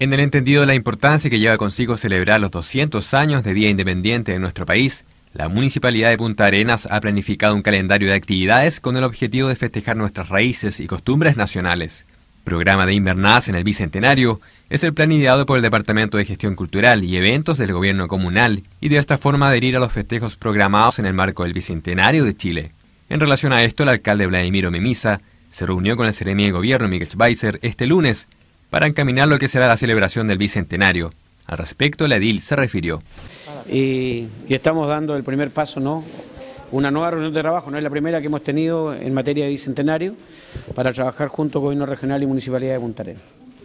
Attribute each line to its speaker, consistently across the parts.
Speaker 1: En el entendido de la importancia que lleva consigo celebrar los 200 años de Día Independiente en nuestro país, la Municipalidad de Punta Arenas ha planificado un calendario de actividades con el objetivo de festejar nuestras raíces y costumbres nacionales. Programa de Invernadas en el Bicentenario es el plan ideado por el Departamento de Gestión Cultural y Eventos del Gobierno Comunal y de esta forma adherir a los festejos programados en el marco del Bicentenario de Chile. En relación a esto, el alcalde Vladimiro Memisa se reunió con el Seremi de Gobierno Miguel Schweizer este lunes para encaminar lo que será la celebración del Bicentenario. Al respecto, la edil se refirió.
Speaker 2: Y, estamos dando el primer paso, ¿no? Una nueva reunión de trabajo, no es la primera que hemos tenido en materia de Bicentenario, para trabajar junto con el Gobierno Regional y Municipalidad de Puntarella.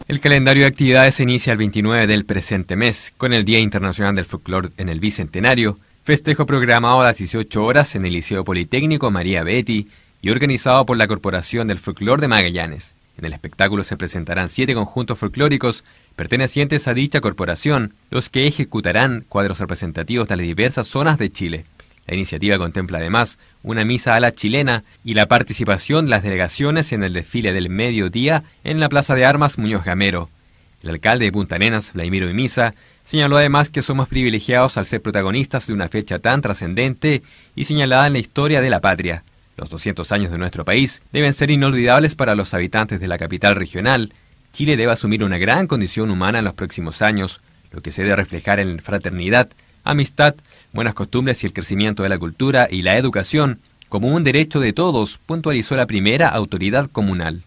Speaker 1: El calendario de actividades se inicia el 29 del presente mes, con el Día Internacional del Folclore en el Bicentenario, festejo programado a las 18 horas en el Liceo Politécnico María Betty y organizado por la Corporación del Folclore de Magallanes. En el espectáculo se presentarán siete conjuntos folclóricos pertenecientes a dicha corporación, los que ejecutarán cuadros representativos de las diversas zonas de Chile. La iniciativa contempla además una misa a la chilena y la participación de las delegaciones en el desfile del mediodía en la Plaza de Armas Muñoz Gamero. El alcalde de Punta Nenas, Vladimiro Misa, señaló además que somos privilegiados al ser protagonistas de una fecha tan trascendente y señalada en la historia de la patria. Los 200 años de nuestro país deben ser inolvidables para los habitantes de la capital regional. Chile debe asumir una gran condición humana en los próximos años, lo que se debe reflejar en fraternidad, amistad, buenas costumbres y el crecimiento de la cultura y la educación como un derecho de todos, puntualizó la primera autoridad comunal.